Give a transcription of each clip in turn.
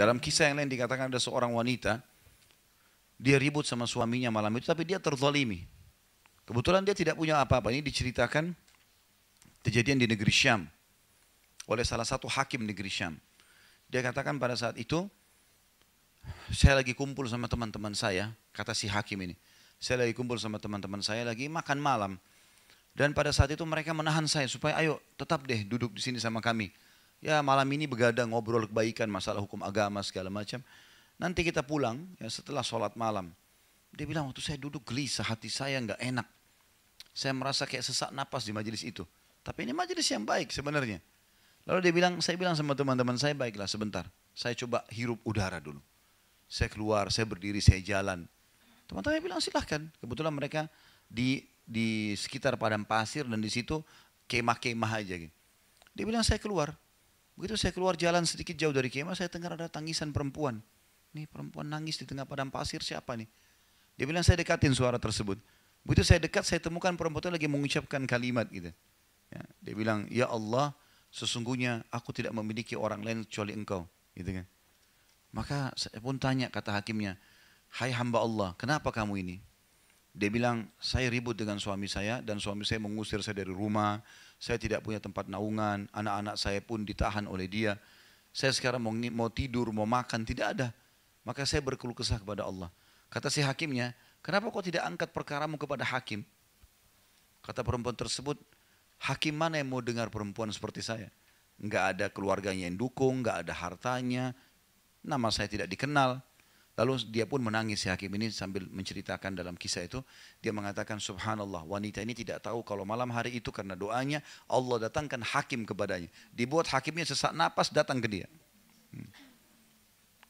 Dalam kisah yang lain dikatakan ada seorang wanita, dia ribut sama suaminya malam itu, tapi dia terzalimi. Kebetulan dia tidak punya apa-apa. Ini diceritakan kejadian di negeri Syam oleh salah satu hakim negeri Syam. Dia katakan pada saat itu, saya lagi kumpul sama teman-teman saya, kata si hakim ini. Saya lagi kumpul sama teman-teman saya lagi makan malam. Dan pada saat itu mereka menahan saya supaya ayo tetap deh duduk di sini sama kami ya malam ini begadang ngobrol kebaikan masalah hukum agama segala macam. Nanti kita pulang ya setelah sholat malam. Dia bilang waktu saya duduk gelisah hati saya nggak enak. Saya merasa kayak sesak napas di majelis itu. Tapi ini majelis yang baik sebenarnya. Lalu dia bilang, saya bilang sama teman-teman saya baiklah sebentar. Saya coba hirup udara dulu. Saya keluar, saya berdiri, saya jalan. Teman-teman bilang silahkan. Kebetulan mereka di di sekitar padang pasir dan di situ kemah-kemah aja gitu. Dia bilang saya keluar, Begitu saya keluar jalan sedikit jauh dari kemah, saya dengar ada tangisan perempuan. Ini perempuan nangis di tengah padang pasir siapa nih? Dia bilang saya dekatin suara tersebut. Begitu saya dekat, saya temukan perempuan itu lagi mengucapkan kalimat gitu. Ya, dia bilang, Ya Allah, sesungguhnya aku tidak memiliki orang lain kecuali engkau. Gitu kan? Maka saya pun tanya kata hakimnya, Hai hamba Allah, kenapa kamu ini? Dia bilang, saya ribut dengan suami saya dan suami saya mengusir saya dari rumah. Saya tidak punya tempat naungan. Anak-anak saya pun ditahan oleh dia. Saya sekarang mau, tidur, mau makan, tidak ada. Maka saya berkeluh kesah kepada Allah. Kata si hakimnya, kenapa kau tidak angkat perkaramu kepada hakim? Kata perempuan tersebut, hakim mana yang mau dengar perempuan seperti saya? Enggak ada keluarganya yang dukung, enggak ada hartanya. Nama saya tidak dikenal. Lalu dia pun menangis si hakim ini sambil menceritakan dalam kisah itu. Dia mengatakan subhanallah wanita ini tidak tahu kalau malam hari itu karena doanya Allah datangkan hakim kepadanya. Dibuat hakimnya sesak napas datang ke dia. Hmm.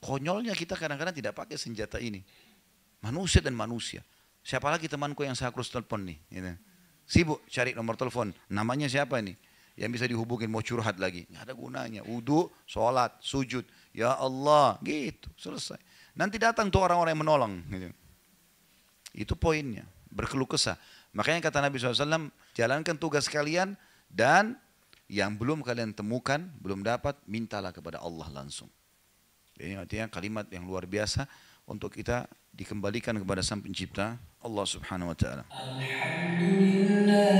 Konyolnya kita kadang-kadang tidak pakai senjata ini. Manusia dan manusia. Siapa lagi temanku yang saya harus telepon nih? Gitu. Sibuk cari nomor telepon. Namanya siapa ini? yang bisa dihubungin mau curhat lagi nggak ada gunanya wudhu sholat sujud ya Allah gitu selesai Nanti datang tuh orang-orang yang menolong. Gitu. Itu poinnya, berkeluh kesah. Makanya kata Nabi SAW, jalankan tugas kalian dan yang belum kalian temukan, belum dapat, mintalah kepada Allah langsung. Ini artinya kalimat yang luar biasa untuk kita dikembalikan kepada Sang Pencipta Allah Subhanahu wa taala. Alhamdulillah.